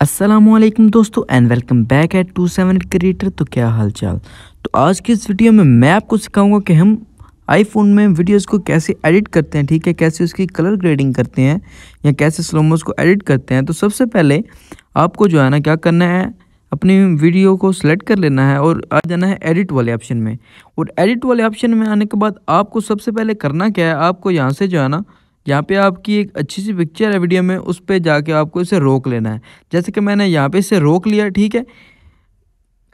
असलम दोस्तों and welcome back at two seven eight creator तो क्या हाल चाल तो आज की इस वीडियो में मैं आपको सिखाऊंगा कि हम आईफोन में वीडियोस को कैसे एडिट करते हैं ठीक है कैसे उसकी कलर ग्रेडिंग करते हैं या कैसे स्लोमोस को एडिट करते हैं तो सबसे पहले आपको जो है ना क्या करना है अपनी वीडियो को सिलेक्ट कर लेना है और आ जाना है एडिट वाले ऑप्शन में और एडिट वाले ऑप्शन में आने के बाद आपको सबसे पहले करना क्या है आपको यहाँ से जो है ना यहाँ पे आपकी एक अच्छी सी पिक्चर है वीडियो में उस पर जाके आपको इसे रोक लेना है जैसे कि मैंने यहाँ पे इसे रोक लिया ठीक है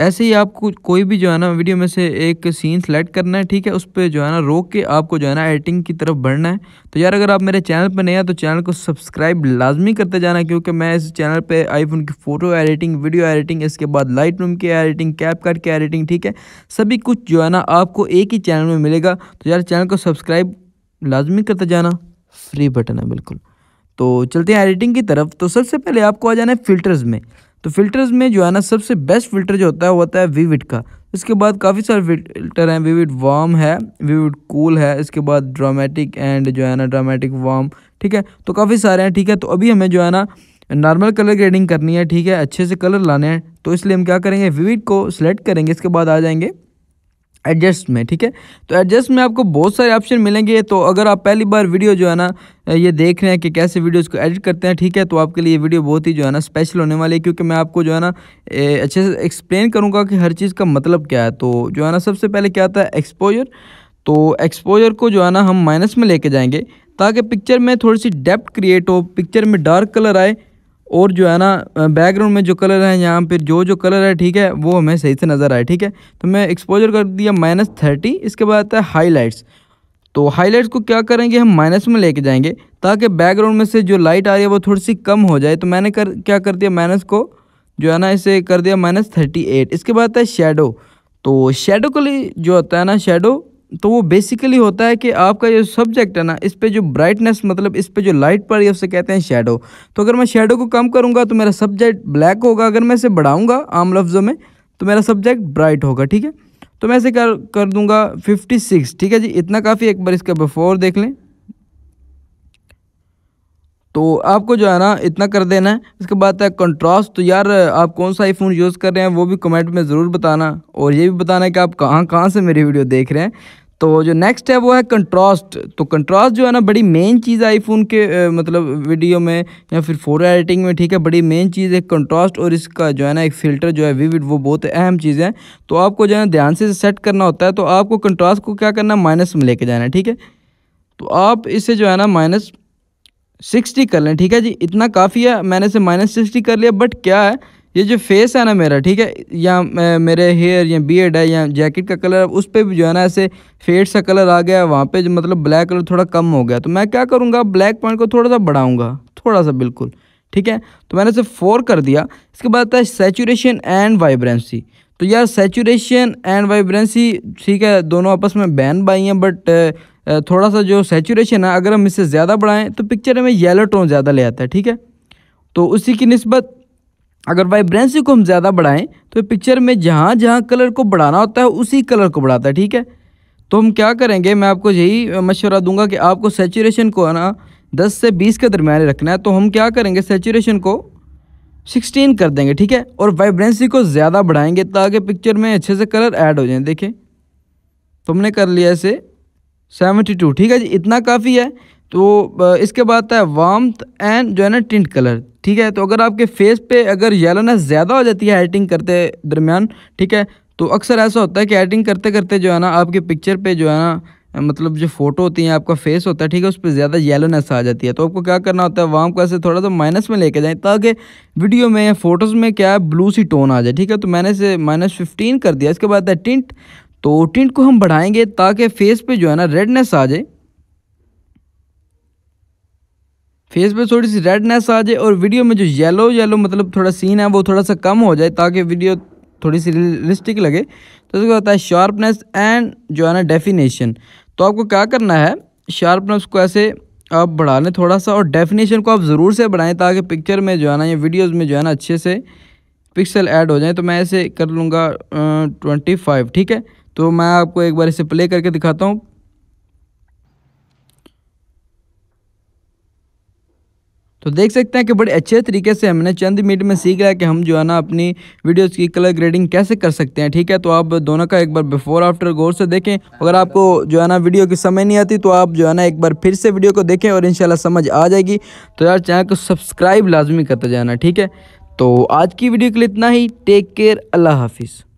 ऐसे ही आपको कोई भी जो है ना वीडियो में से एक सीन सेलेक्ट करना है ठीक है उस पर जो है ना रोक के आपको जो है ना एडिटिंग की तरफ बढ़ना है तो यार अगर आप मेरे चैनल पर नहीं हैं तो चैनल को सब्सक्राइब लाजमी करते जाना क्योंकि मैं इस चैनल पे आईफोन की फ़ोटो एडिटिंग वीडियो एडिटिंग इसके बाद लाइट रूम की एडिटिंग कैप कार्ड की एडिटिंग ठीक है सभी कुछ जो है ना आपको एक ही चैनल में मिलेगा तो यार चैनल को सब्सक्राइब लाजमी करते जाना फ्री बटन है बिल्कुल तो चलते हैं एडिटिंग की तरफ तो सबसे पहले आपको आ जाना है फ़िल्टर्स में तो फ़िल्टर्स में जो है ना सबसे बेस्ट फ़िल्टर जो होता है वो होता है वीविट का इसके बाद काफ़ी सारे फिल्टर हैं वीविट वार्म है वीविट कूल है इसके बाद ड्रामेटिक एंड जो है ना ड्रामेटिक वार्म ठीक है तो काफ़ी सारे हैं ठीक है तो अभी हमें जो है ना नॉर्मल कलर ग्रेडिंग करनी है ठीक है अच्छे से कलर लाने हैं तो इसलिए हम क्या करेंगे विविड को सिलेक्ट करेंगे इसके बाद आ जाएंगे एडजस्ट में ठीक है तो एडजस्ट में आपको बहुत सारे ऑप्शन मिलेंगे तो अगर आप पहली बार वीडियो जो है ना ये देख रहे हैं कि कैसे वीडियोस को एडिट करते हैं ठीक है तो आपके लिए वीडियो बहुत ही जो है ना स्पेशल होने वाली है क्योंकि मैं आपको जो है ना अच्छे से एक्सप्लेन करूँगा कि हर चीज़ का मतलब क्या है तो जो है ना सबसे पहले क्या आता है एक्सपोजर तो एक्सपोजर को जो है ना हम माइनस में लेके जाएंगे ताकि पिक्चर में थोड़ी सी डेप्थ क्रिएट हो पिक्चर में डार्क कलर आए और जो है ना बैकग्राउंड में जो कलर है यहाँ पर जो जो कलर है ठीक है वो हमें सही से नज़र आए ठीक है तो मैं एक्सपोजर कर दिया माइनस थर्टी इसके बाद आता है हाईलाइट्स तो हाईलाइट्स को क्या करेंगे हम माइनस में लेके जाएंगे ताकि बैकग्राउंड में से जो लाइट आ रही है वो थोड़ी सी कम हो जाए तो मैंने कर क्या कर दिया माइनस को जो है ना इसे कर दिया माइनस थर्टी एट इसके बाद आता है शेडो तो शेडो के लिए जो होता है ना शेडो तो वो बेसिकली होता है कि आपका जो सब्जेक्ट है ना इस पर जो ब्राइटनेस मतलब इस पर जो लाइट पड़ रही है उसे कहते हैं शेडो तो अगर मैं शेडो को कम करूँगा तो मेरा सब्जेक्ट ब्लैक होगा अगर मैं इसे बढ़ाऊँगा आम लफ्ज़ों में तो मेरा सब्जेक्ट ब्राइट होगा ठीक है तो मैं इसे कर कर दूँगा फिफ्टी सिक्स ठीक है जी इतना काफ़ी एक बार इसका बिफोर देख लें तो आपको जो है ना इतना कर देना है इसके बाद है कंट्रास्ट तो यार आप कौन सा आईफोन यूज़ कर रहे हैं वो भी कमेंट में ज़रूर बताना और ये भी बताना है कि आप कहाँ कहाँ से मेरी वीडियो देख रहे हैं तो जो नेक्स्ट है वो है कंट्रास्ट तो कंट्रास्ट जो है ना बड़ी मेन चीज़ आईफोन के आ, मतलब वीडियो में या फिर फोटो एडिटिंग में ठीक है बड़ी मेन चीज़ है कंट्रास्ट और इसका जो है ना एक फ़िल्टर जो है विविड वो बहुत अहम चीज़ है तो आपको जो है ना ध्यान से सेट करना होता है तो आपको कंट्रास्ट को क्या करना माइनस में लेके जाना है ठीक है तो आप इसे जो है ना माइनस सिक्सटी कर लें ठीक है जी इतना काफ़ी है मैंने इसे माइनस सिक्सटी कर लिया बट क्या है ये जो फेस है ना मेरा ठीक है या मेरे हेयर या बियड है या जैकेट का कलर उस पर भी जो है ना ऐसे फेड सा कलर आ गया वहाँ पे जो मतलब ब्लैक कलर थोड़ा कम हो गया तो मैं क्या करूँगा ब्लैक पॉइंट को थोड़ा सा बढ़ाऊँगा थोड़ा सा बिल्कुल ठीक है तो मैंने इसे फोर कर दिया इसके बाद आता है सेचुरेशन एंड वाइब्रेंसी तो यार सेचुरेशन एंड वाइब्रेंसी ठीक है दोनों आपस में बैन बाई हैं बट थोड़ा सा जो सेचुरेशन है अगर हम इससे ज़्यादा बढ़ाएँ तो पिक्चर में येलो टोन ज़्यादा ले आता है ठीक है तो उसी की नस्बत अगर वाइब्रेंसी को हम ज़्यादा बढ़ाएं तो पिक्चर में जहाँ जहाँ कलर को बढ़ाना होता है उसी कलर को बढ़ाता है ठीक है तो हम क्या करेंगे मैं आपको यही मशवरा दूंगा कि आपको सेचुरेशन को है ना दस से बीस के दरमियान रखना है तो हम क्या करेंगे सेचुरेशन को सिक्सटीन कर देंगे ठीक है और वाइब्रेंसी को ज़्यादा बढ़ाएंगे ताकि पिक्चर में अच्छे से कलर ऐड हो जाए देखें तुमने तो कर लिया इसे सेवेंटी टू ठीक है जी इतना काफ़ी है तो इसके बाद है वाम्थ एंड जो है ना टिंट कलर ठीक है तो अगर आपके फेस पे अगर येलोनेस ज़्यादा हो जाती है एडिटिंग करते दरमियान ठीक है तो अक्सर ऐसा होता है कि एडिटिंग करते करते जो है ना आपके पिक्चर पे जो है ना मतलब जो फोटो होती है आपका फेस होता है ठीक है उस पर ज़्यादा येलोनेस आ जाती है तो आपको क्या करना होता है वाम को ऐसे थोड़ा सा माइनस में लेके जाएं ताकि वीडियो में या फोटोज़ में क्या है ब्लू सी टोन आ जाए ठीक है तो मैंने इसे माइनस फिफ्टीन कर दिया इसके बाद है टिंट तो टिंट को हम बढ़ाएंगे ताकि फेस पे जो है ना रेडनेस आ जाए फेस पे थोड़ी सी रेडनेस आ जाए और वीडियो में जो येलो येलो मतलब थोड़ा सीन है वो थोड़ा सा कम हो जाए ताकि वीडियो थोड़ी सी रियलिस्टिक लगे तो उसको होता है शार्पनेस एंड जो है ना डेफिनेशन तो आपको क्या करना है शार्पनेस को ऐसे आप बढ़ा लें थोड़ा सा और डेफिनेशन को आप ज़रूर से बढ़ाएं ताकि पिक्चर में जो है ना या वीडियोज़ में जो है ना अच्छे से पिक्सल ऐड हो जाए तो मैं ऐसे कर लूँगा ट्वेंटी फाइव ठीक है तो मैं आपको एक बार इसे प्ले करके दिखाता हूँ तो देख सकते हैं कि बड़े अच्छे तरीके से हमने चंद मिनट में सीख लिया कि हम जो है ना अपनी वीडियोस की कलर ग्रेडिंग कैसे कर सकते हैं ठीक है तो आप दोनों का एक बार बिफोर आफ्टर गौर से देखें अगर आपको जो है ना वीडियो की समझ नहीं आती तो आप जो है ना एक बार फिर से वीडियो को देखें और इनशाला समझ आ जाएगी तो यार चैनल को सब्सक्राइब लाजमी करते जाना ठीक है तो आज की वीडियो के लिए इतना ही टेक केयर अल्लाह हाफिज़